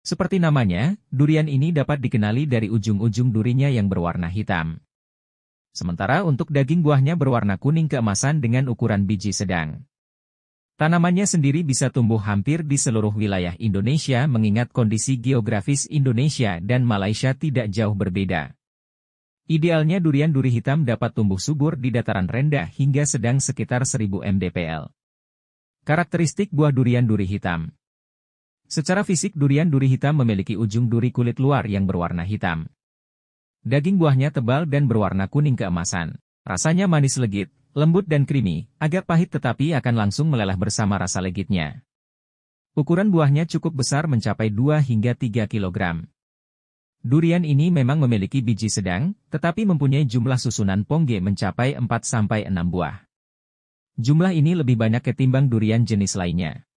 Seperti namanya, durian ini dapat dikenali dari ujung-ujung durinya yang berwarna hitam. Sementara untuk daging buahnya berwarna kuning keemasan dengan ukuran biji sedang. Tanamannya sendiri bisa tumbuh hampir di seluruh wilayah Indonesia mengingat kondisi geografis Indonesia dan Malaysia tidak jauh berbeda. Idealnya durian duri hitam dapat tumbuh subur di dataran rendah hingga sedang sekitar 1000 mdpl. Karakteristik buah durian duri hitam Secara fisik durian duri hitam memiliki ujung duri kulit luar yang berwarna hitam. Daging buahnya tebal dan berwarna kuning keemasan. Rasanya manis legit, lembut dan creamy, agak pahit tetapi akan langsung meleleh bersama rasa legitnya. Ukuran buahnya cukup besar mencapai 2 hingga 3 kg. Durian ini memang memiliki biji sedang, tetapi mempunyai jumlah susunan pongge mencapai 4-6 buah. Jumlah ini lebih banyak ketimbang durian jenis lainnya.